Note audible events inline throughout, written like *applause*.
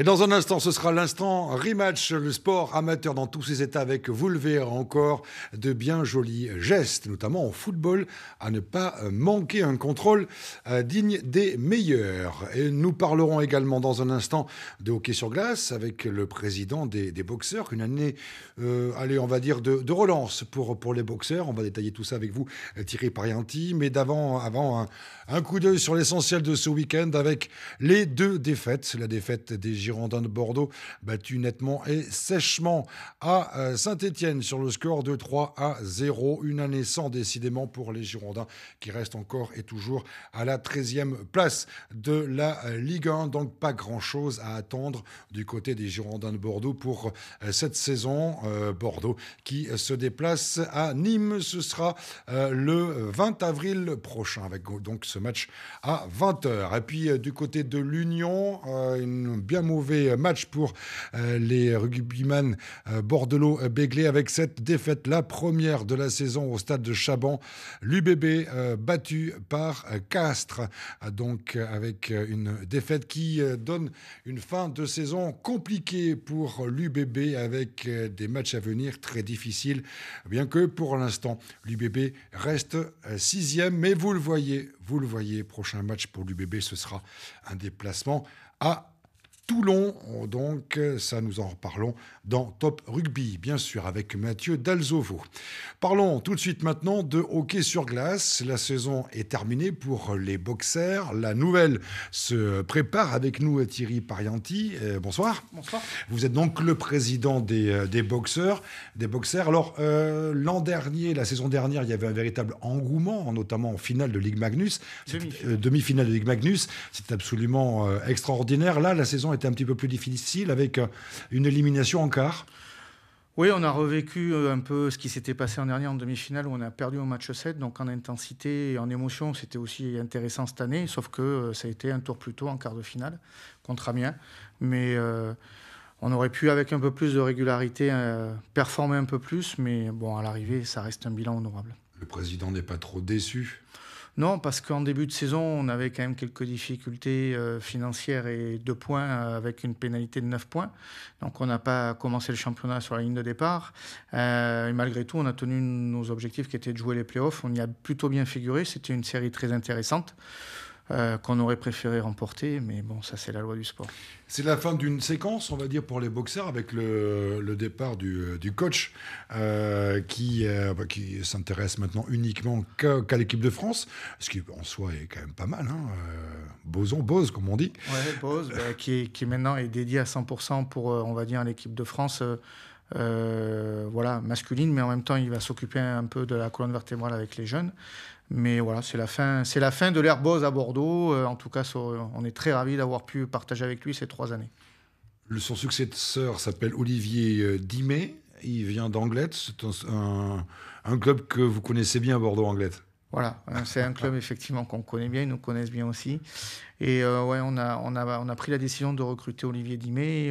Et dans un instant, ce sera l'instant rematch, le sport amateur dans tous ses états, avec, vous le verrez encore, de bien jolis gestes, notamment en football, à ne pas euh, manquer un contrôle euh, digne des meilleurs. Et nous parlerons également dans un instant de hockey sur glace avec le président des, boxeurs, une année, euh, allez, on va dire, de, relance pour, pour les boxeurs. On va détailler tout ça avec vous, Thierry Parianti. Mais d'avant, avant un, coup d'œil sur l'essentiel de ce week-end avec les deux défaites, la défaite des Girondins de Bordeaux, battu nettement et sèchement à euh, Saint-Étienne sur le score de 3 à 0. Une année sans décidément pour les Girondins qui restent encore et toujours à la 13e place de la euh, Ligue 1. Donc pas grand-chose à attendre du côté des Girondins de Bordeaux pour euh, cette saison. Bordeaux qui se déplace à Nîmes. Ce sera le 20 avril prochain avec donc ce match à 20h. Et puis du côté de l'Union, une bien euh, match pour euh, les rugbyman euh, Bordelot-Béglé avec cette défaite, la première de la saison au stade de Chaban. L'UBB battu par Castres, donc avec une défaite qui donne une fin de saison compliquée pour l'UBB avec des matchs à venir très difficiles, bien que pour l'instant l'UBB reste sixième. Mais vous le voyez, vous le voyez, prochain match pour l'UBB, ce sera un déplacement à Toulon. Oh, donc, ça, nous en reparlons dans Top Rugby, bien sûr, avec Mathieu Dalzovo. Parlons tout de suite maintenant de hockey sur glace. La saison est terminée pour les boxers. La nouvelle se prépare avec nous, Thierry Parianti. Euh, bonsoir. Bonsoir. Vous êtes donc le président des, euh, boxeurs. Des boxers. Alors, euh, l'an dernier, la saison dernière, il y avait un véritable engouement, notamment en finale de Ligue Magnus. Demi-finale de Ligue Magnus. C'est absolument extraordinaire. Là, la saison est était un petit peu plus difficile avec euh, une élimination en quart. Oui, on a revécu euh, un peu ce qui s'était passé en dernier en demi-finale où on a perdu au match 7. Donc en intensité et en émotion, c'était aussi intéressant cette année, sauf que euh, ça a été un tour plus tôt en quart de finale contre Amiens. Mais on aurait pu, avec un peu plus de régularité, performer un peu plus. Mais bon, à l'arrivée, ça reste un bilan honorable. Le président n'est pas trop déçu non, parce qu'en début de saison, on avait quand même quelques difficultés euh, financières et deux points euh, avec une pénalité de 9 points. Donc on n'a pas commencé le championnat sur la ligne de départ. Euh, et malgré tout, on a tenu nos objectifs qui étaient de jouer les playoffs. On y a plutôt bien figuré. C'était une série très intéressante. Euh, qu'on aurait préféré remporter, mais bon, ça c'est la loi du sport. C'est la fin d'une séquence, on va dire, pour les boxeurs, avec le, départ du, coach euh, qui, euh, bah, qui s'intéresse maintenant uniquement qu'à, l'équipe de France, ce qui en soi est quand même pas mal. Hein. Boson, Bose, comme on dit. Oui, Bose, bah, qui, maintenant est dédié à 100% pour, on va dire, l'équipe de France. voilà, masculine, mais en même temps, il va s'occuper un peu de la colonne vertébrale avec les jeunes. Mais voilà, c'est la fin, c'est la fin de l'ère Bose à Bordeaux. Euh, en tout cas, on est très ravis d'avoir pu partager avec lui ces trois années. Son successeur s'appelle Olivier euh, Dimet. Il vient d'Anglette. C'est un, club que vous connaissez bien à Bordeaux-Anglette. Voilà, hein, c'est un club effectivement qu'on connaît bien, ils nous connaissent bien aussi. Et euh, ouais, on a, on, a, on a pris la décision de recruter Olivier Dimet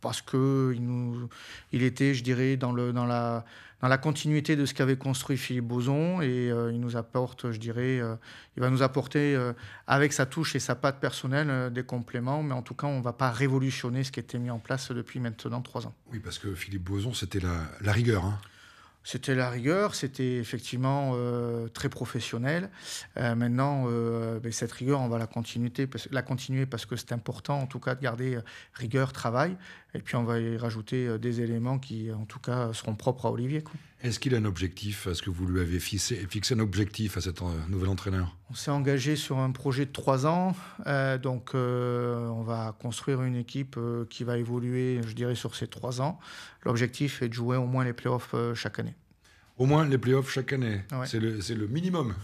parce que il, nous, il était, je dirais, dans, le, dans la dans la continuité de ce qu'avait construit Philippe Boson et euh, il nous apporte, je dirais, euh, il va nous apporter euh, avec sa touche et sa patte personnelle des compléments, mais en tout cas, on ne va pas révolutionner ce qui était mis en place depuis maintenant trois ans. Oui, parce que Philippe Boson, c'était la, rigueur. Hein c'était la rigueur, c'était effectivement euh, très professionnel. Euh, maintenant, euh, ben, cette rigueur, on va la continuer, parce, que c'est important, en tout cas, de garder rigueur, travail. Et puis, on va y rajouter des éléments qui, en tout cas, seront propres à Olivier. Est-ce qu'il a un objectif Est-ce que vous lui avez fixé, un objectif à cet nouvel entraîneur On s'est engagé sur un projet de trois ans. Euh, donc, euh, on va construire une équipe euh, qui va évoluer, je dirais, sur ces trois ans. L'objectif est de jouer au moins les playoffs chaque année. Au moins les playoffs chaque année. C'est le, minimum.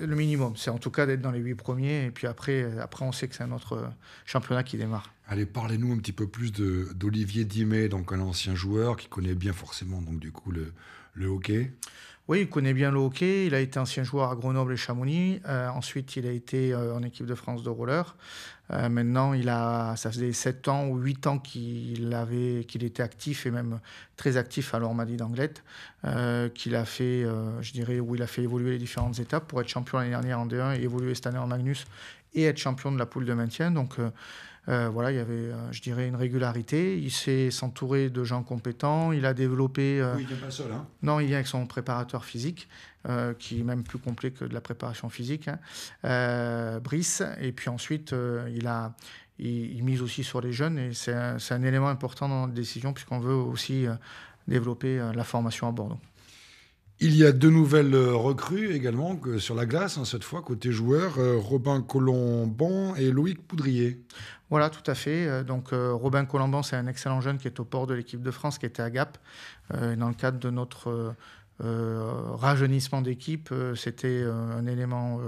le minimum, c'est en tout cas d'être dans les huit premiers. Et puis après, après on sait que c'est un autre championnat qui démarre. Allez, parlez-nous un petit peu plus d'Olivier Dimet, donc un ancien joueur qui connaît bien forcément donc du coup le, hockey. Oui, il connaît bien le hockey. Il a été ancien joueur à Grenoble et Chamonix. Euh, ensuite, il a été euh, en équipe de France de roller. Euh, maintenant, il a, ça faisait 7 ans ou 8 ans qu'il avait, était actif et même très actif à l'Ormadie d'Anglette, qu'il a fait, je dirais, où il a fait évoluer les différentes étapes pour être champion l'année dernière en D1 et évoluer cette année en Magnus et être champion de la poule de maintien. Donc euh, voilà, il y avait, euh, je dirais, une régularité. Il s'est entouré de gens compétents. Il a développé. Euh, hein. Non, il vient avec son préparateur physique, qui est même plus complet que de la préparation physique, hein. Brice. Et puis ensuite, il a. Il, mise aussi sur les jeunes et c'est un, élément important dans notre décision puisqu'on veut aussi développer la formation à Bordeaux. Il y a deux nouvelles euh, recrues également sur la glace, hein, cette fois, côté joueur, euh, Robin Colombon et Loïc Poudrier. Voilà, tout à fait. Euh, donc Robin Colombon, c'est un excellent jeune qui est au port de l'équipe de France, qui était à Gap, dans le cadre de notre euh, rajeunissement d'équipe, euh, c'était euh, un élément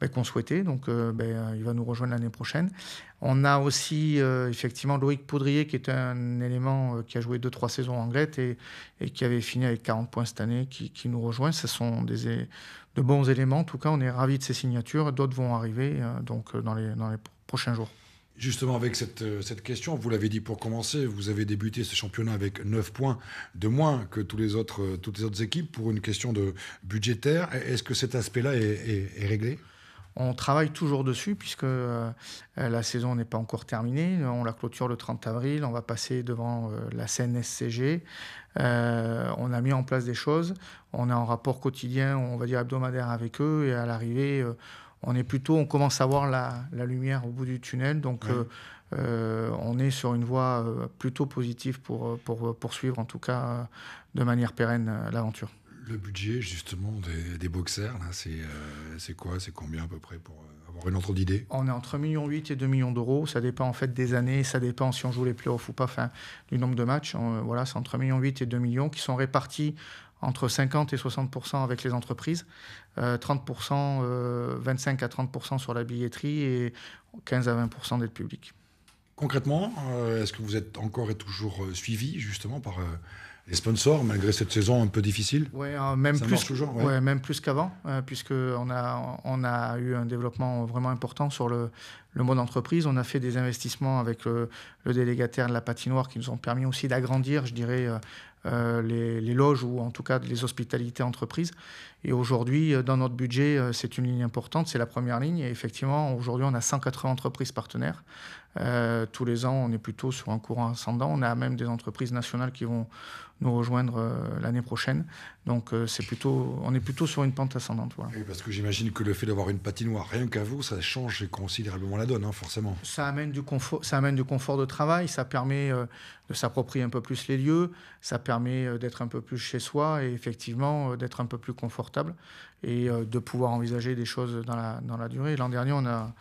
ben, qu'on souhaitait, donc ben, il va nous rejoindre l'année prochaine. On a aussi effectivement Loïc Poudrier, qui est un élément qui a joué 2-3 saisons en Grète et, et, qui avait fini avec 40 points cette année, qui, nous rejoint. Ce sont des, de bons éléments. En tout cas, on est ravis de ces signatures. D'autres vont arriver donc, dans les, dans les prochains jours. Justement, avec euh, cette, question, vous l'avez dit pour commencer, vous avez débuté ce championnat avec 9 points de moins que tous les autres, euh, toutes les autres équipes pour une question de budgétaire. Est-ce que cet aspect-là est, réglé on travaille toujours dessus puisque euh, la saison n'est pas encore terminée. On la clôture le 30 avril, on va passer devant la CNSCG. SCG. on a mis en place des choses. On est en rapport quotidien, on va dire hebdomadaire avec eux et à l'arrivée on est plutôt, on commence à voir la, lumière au bout du tunnel. Donc, euh, euh, on est sur une voie euh, plutôt positive pour, pour poursuivre, en tout cas, de manière pérenne l'aventure. Le budget, justement, des, des boxers, c'est quoi C'est combien à peu près pour avoir une autre d'idée On est entre 1,8 million et 2 millions d'euros. Ça dépend en fait des années, ça dépend si on joue les playoffs ou pas, du nombre de matchs. voilà, c'est entre 1,8 million et 2 millions qui sont répartis entre 50 et 60 avec les entreprises, 30 euh, 25 euh, à 30 sur la billetterie et 15 à 20 d'aide publique. Concrètement, euh, est-ce que vous êtes encore et toujours suivi justement par les sponsors malgré cette saison un peu difficile Oui, même, plus, toujours, même plus qu'avant, puisqu'on a, on a eu un développement vraiment important sur le, le monde entreprise. On a fait des investissements avec le, le, délégataire de la patinoire qui nous ont permis aussi d'agrandir, je dirais, euh, les, loges ou en tout cas les hospitalités entreprises. Et aujourd'hui, euh, dans notre budget, euh, c'est une ligne importante, c'est la première ligne. Et effectivement, aujourd'hui, on a 180 entreprises partenaires euh, tous les ans, on est plutôt sur un courant ascendant. On a même des entreprises nationales qui vont nous rejoindre euh, l'année prochaine. Donc, euh, c'est plutôt, on est plutôt sur une pente ascendante. Oui, parce que j'imagine que le fait d'avoir une patinoire, rien qu'à vous, ça change considérablement la donne, hein, forcément. Ça amène, du confort, ça amène du confort de travail, ça permet de s'approprier un peu plus les lieux, ça permet d'être un peu plus chez soi et effectivement d'être un peu plus confortable et de pouvoir envisager des choses dans dans la durée. L'an dernier, on a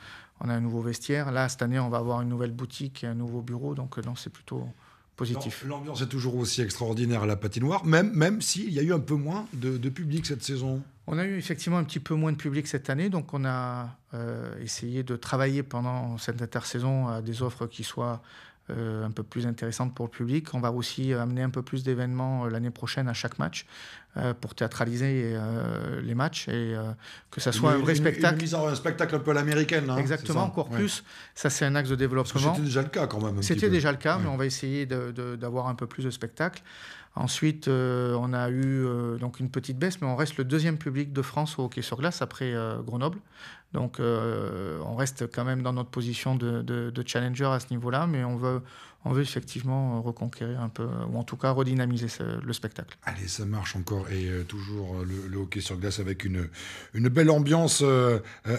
on a un nouveau vestiaire. Là, cette année, on va avoir une nouvelle boutique et un nouveau bureau. Donc, euh, non, c'est plutôt positif. L'ambiance est toujours aussi extraordinaire à la patinoire, même, même s'il y a eu un peu moins de, public cette saison. On a eu effectivement un petit peu moins de public cette année. Donc, on a euh, essayé de travailler pendant cette intersaison à des offres qui soient euh, un peu plus intéressante pour le public. On va aussi amener un peu plus d'événements euh, l'année prochaine à chaque match euh, pour théâtraliser les matchs et que ça soit un vrai spectacle. un spectacle un peu à l'américaine. Hein, Exactement, encore plus. Ça, c'est un axe de développement. C'était déjà le cas quand même. C'était déjà le cas, mais on va essayer d'avoir un peu plus de spectacles Ensuite, euh, on a eu euh, donc une petite baisse, mais on reste le deuxième public de France au hockey sur glace après euh, Grenoble. Donc, on reste quand même dans notre position de, challenger à ce niveau-là, mais on veut, on veut effectivement reconquérir un peu, ou en tout cas redynamiser le spectacle. Allez, ça marche encore, et toujours le, hockey sur glace avec une, belle ambiance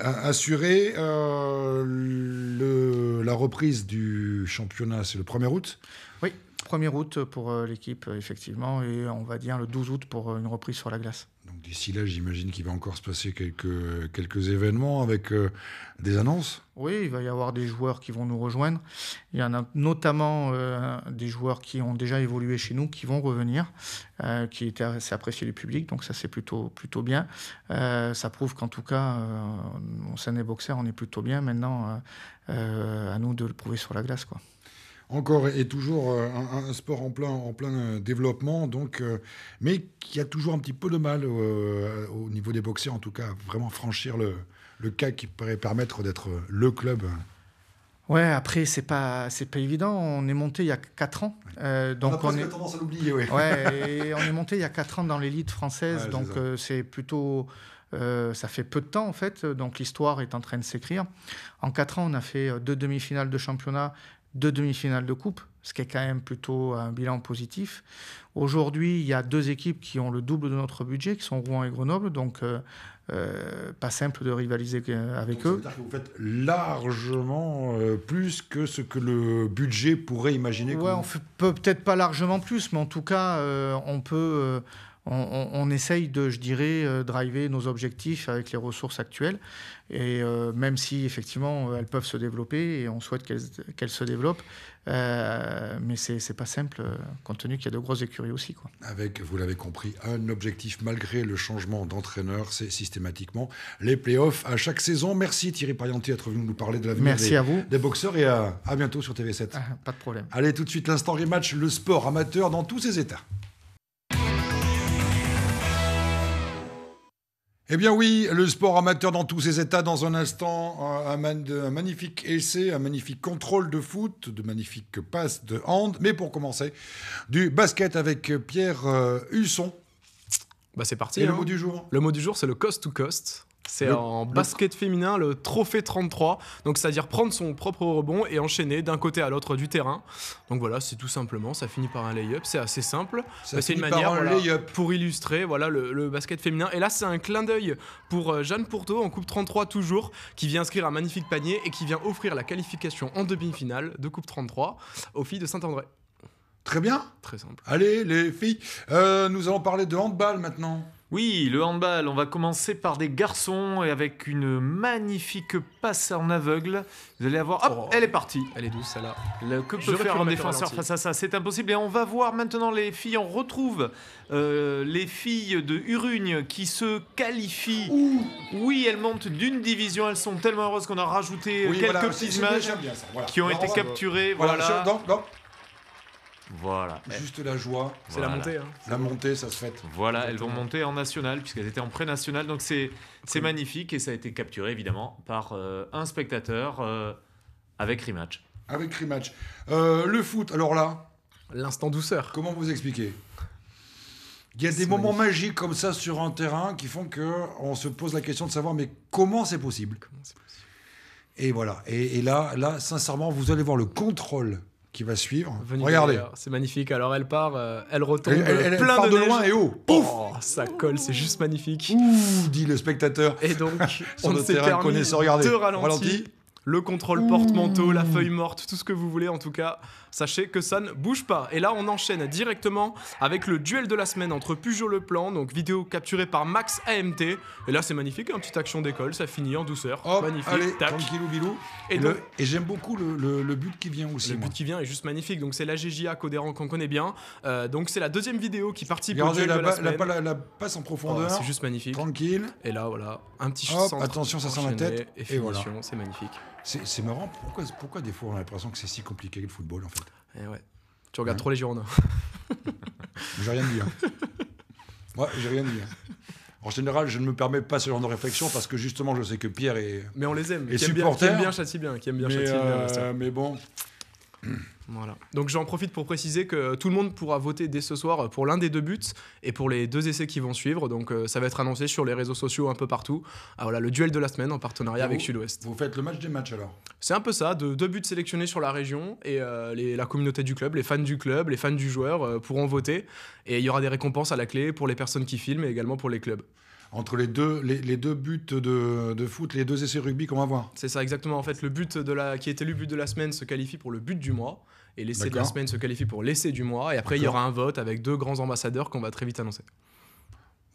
assurée. Le, la reprise du championnat, c'est le 1er août Oui. 1er août pour euh, l'équipe, euh, effectivement, et on va dire le 12 août pour euh, une reprise sur la glace. Donc d'ici là, j'imagine qu'il va encore se passer quelques, quelques événements avec des annonces. Oui, il va y avoir des joueurs qui vont nous rejoindre. Il y en a notamment des joueurs qui ont déjà évolué chez nous, qui vont revenir, qui étaient assez appréciés du public, donc ça c'est plutôt, plutôt bien. ça prouve qu'en tout cas, on s'en est boxeurs, on est plutôt bien. Maintenant, à nous de le prouver sur la glace. quoi encore et toujours euh, un, sport en plein, euh, développement, donc, euh, mais qui a toujours un petit peu de mal au, niveau des boxeurs, en tout cas, vraiment franchir le, le cas qui pourrait permettre d'être le club. Ouais, après, c'est pas, c'est pas évident. On est monté il y a 4 ans. donc on, a on est... tendance à l'oublier, ouais. *laughs* et on est monté il y a 4 ans dans l'élite française. donc c'est plutôt. ça fait peu de temps, en fait. Donc l'histoire est en train de s'écrire. En quatre ans, on a fait deux demi-finales de championnat deux demi-finales de coupe, ce qui est quand même plutôt un bilan positif. Aujourd'hui, il y a deux équipes qui ont le double de notre budget, qui sont Rouen et Grenoble, donc euh, euh, pas simple de rivaliser avec eux. dire que vous faites largement euh, plus que ce que le budget pourrait imaginer. Ouais, on fait peut-être pas largement plus, mais en tout cas, on peut on, essaye de, je dirais, euh, driver nos objectifs avec les ressources actuelles. Et euh, même si, effectivement, euh, elles peuvent se développer et on souhaite qu'elles se développent, mais ce n'est pas simple, compte tenu qu'il y a de grosses écuries aussi. Quoi. Avec, vous l'avez compris, un objectif malgré le changement d'entraîneur, c'est systématiquement les playoffs à chaque saison. Merci Thierry Parianti d'être venu nous parler de la des, des boxeurs et à, bientôt sur TV7. Ah, pas de problème. Allez, tout de suite, l'instant rematch, le sport amateur dans tous ses états. Eh bien oui, le sport amateur dans tous ses états, dans un instant, un, magnifique essai, un magnifique contrôle de foot, de magnifiques passes de hand, mais pour commencer, du basket avec Pierre euh, Husson. Bah c'est parti. Et le hein. mot du jour Le mot du jour, c'est le cost to cost. C'est en basket féminin le trophée 33. Donc c'est-à-dire prendre son propre rebond et enchaîner d'un côté à l'autre du terrain. Donc voilà, c'est tout simplement, ça finit par un lay-up, c'est assez simple. Bah, c'est une manière pour illustrer voilà le, basket féminin. Et là, c'est un clin d'œil pour euh, Jeanne Pourteau en Coupe 33 toujours, qui vient inscrire un magnifique panier et qui vient offrir la qualification en demi-finale de Coupe 33 aux filles de Saint-André. Très bien. Très simple. Allez, les filles, euh, nous allons parler de handball maintenant. Oui, le handball, on va commencer par des garçons et avec une magnifique passe en aveugle. Vous allez avoir... Hop, oh. elle est partie. Elle est douce, celle-là. que peut faire un défenseur face à ça C'est impossible. Et on va voir maintenant les filles. On retrouve euh, les filles de Urugne qui se qualifient. Oui, elles montent d'une division. Elles sont tellement heureuses qu'on a rajouté quelques petites images qui ont été capturées. Voilà. Voilà. Juste la joie. C'est la montée. Hein. La montée, ça se fait. Voilà, elles vont monter en national, puisqu'elles étaient en pré-national. Donc c'est magnifique et ça a été capturé évidemment par euh, un spectateur euh, avec Rematch. Avec Rematch. Euh, le foot, alors là. L'instant douceur. Comment vous expliquer il y a des moments magiques comme ça sur un terrain qui font que on se pose la question de savoir mais comment c'est possible, Et voilà. Et, et là, là, sincèrement, vous allez voir le contrôle qui va suivre. Regardez. C'est magnifique. Alors elle part, euh, elle retombe elle, part de, loin et haut. Oh, oh, pouf ça colle, c'est juste magnifique. Ouh, dit le spectateur. Et donc, *laughs* on, ne s'est permis ralentis le contrôle porte-manteau, la hmm. feuille morte, tout ce que vous voulez en tout cas. Sachez que ça ne bouge pas. Et là, on enchaîne directement avec le duel de la semaine entre Pujol Le Plan, donc vidéo capturée par Max AMT. Et là, c'est magnifique, un petit action d'école, ça finit en douceur. magnifique, allez, Et, et j'aime beaucoup le, but qui vient aussi. Le but qui vient est juste magnifique. Donc c'est la GJA Codéran qu'on connaît bien. Euh, donc c'est la deuxième vidéo qui participe au duel la, de la, passe en profondeur. Oh, c'est juste magnifique. Tranquille. Et là, voilà, un petit Hop, Attention, ça sent la tête. Et, et voilà. c'est magnifique. C'est marrant, pourquoi, pourquoi des fois on a l'impression que c'est si compliqué le football en fait eh Tu regardes hein trop les journaux *laughs* j'ai rien dit. Hein. j'ai rien dit. Hein. En général, je ne me permets pas ce genre de réflexion parce que justement, je sais que Pierre est. Mais on les aime. Et qui aime bien, châtie bien Qui aime bien mais euh, bon, *clears throat* Voilà. Donc j'en profite pour préciser que tout le monde pourra voter dès ce soir pour l'un des deux buts et pour les deux essais qui vont suivre. Donc euh, ça va être annoncé sur les réseaux sociaux un peu partout. Ah, voilà, le duel de la semaine en partenariat avec Sud-Ouest. Vous faites le match des matchs alors C'est un peu ça, de deux buts sélectionnés sur la région et euh, la communauté du club, les fans du club, les fans du joueur euh, pourront voter. Et il y aura des récompenses à la clé pour les personnes qui filment et également pour les clubs entre les deux, les, deux buts de, foot, les deux essais rugby qu'on va voir. C'est ça, exactement. En fait, le but de la, qui était élu but de la semaine se qualifie pour le but du mois. Et l'essai de la semaine se qualifie pour l'essai du mois. Et après, il y aura un vote avec deux grands ambassadeurs qu'on va très vite annoncer.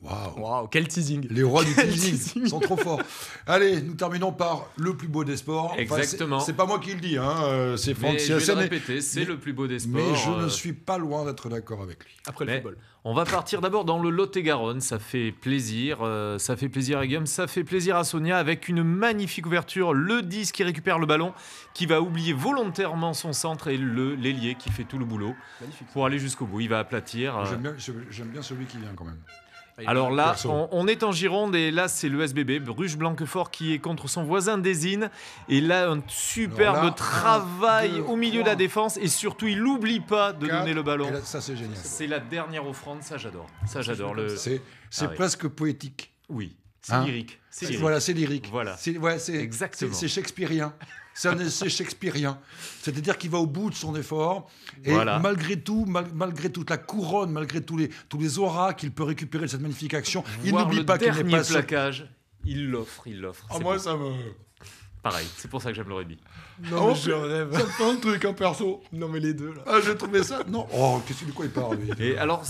Waouh wow, Quel teasing Les rois du teasing, sont trop forts. *laughs* Allez, nous terminons par le plus beau des sports. Exactement. c'est pas moi qui le dis, hein, euh, c'est Franck c'est le plus beau des sports. Mais je ne euh. suis pas loin d'être d'accord avec lui. Après le football. On va partir d'abord dans le Lot-et-Garonne, ça fait plaisir, euh, ça fait plaisir à Guillaume, ça fait plaisir à Sonia avec une magnifique ouverture, le 10 qui récupère le ballon, qui va oublier volontairement son centre et le l'ailier qui fait tout le boulot pour aller jusqu'au bout, il va aplatir. J'aime bien celui qui vient quand même. Eh Alors là, on, est en Gironde et là, c'est le SBB, Bruges Blanquefort, qui est contre son voisin d'Ésine. Et là, un superbe travail au milieu de la défense et surtout, il n'oublie pas de donner le ballon. ça, c'est génial. C'est la dernière offrande, ça j'adore. Ça j'adore. C'est ah presque poétique. Oui, hein c'est lyrique. Voilà, c'est lyrique. Voilà. C'est exactement. C'est shakespearien. *laughs* c'est un essai shakespearien. C'est-à-dire qu'il va au bout de son effort. Et malgré tout, malgré toute la couronne, malgré tous les, tous les auras qu'il peut récupérer de cette magnifique action, il n'oublie pas qu'il n'est pas placage, Il l'offre, il l'offre. Ah, moi, ça me. Pareil, c'est pour ça que j'aime le rugby. Non, oh. je rêve. Ça fait un truc, en perso. Non, mais les deux, là. Ah, j'ai trouvé ça Non. Oh, qu'est-ce de quoi il parle, Et alors,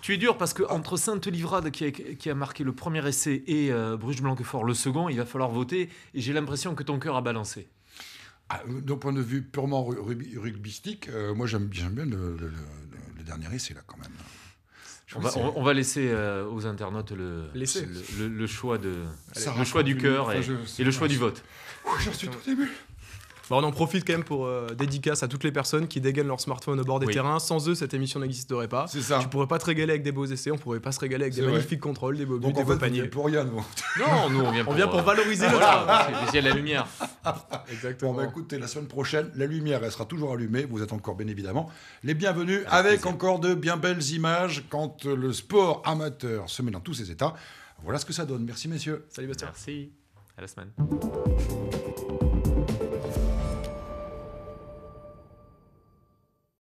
tu es dur parce que entre Sainte-Livrade, qui, a marqué le premier essai, et euh, Bruges-Blanquefort, le second, il va falloir voter. Et j'ai l'impression que ton cœur a balancé. Ah, euh, d'un point de vue purement rugbystique, euh, moi j'aime bien, le, dernier essai là quand même. On va, laisser euh, aux internautes le, le choix, de, choix du cœur et, le choix du vote. j'en suis tout ému on en profite quand même pour euh, dédicace à toutes les personnes qui dégainent leur smartphone au bord des terrains. Sans eux, cette émission n'existerait pas. C'est ça. Tu pourrais pas te régaler avec des beaux essais, on pourrait pas se régaler avec des magnifiques contrôles, des beaux buts, des beaux paniers. pour rien, nous. Non, nous, on vient pour, on vient pour euh, valoriser le voilà, C'est la lumière. *laughs* Exactement. Bon, bah, la semaine prochaine, la lumière, elle sera toujours allumée. Vous êtes encore bien évidemment les bienvenus avec, encore de bien belles images quand euh, le sport amateur se met dans tous ses états. Voilà ce que ça donne. Merci messieurs. Salut Bastien. Merci. À la semaine.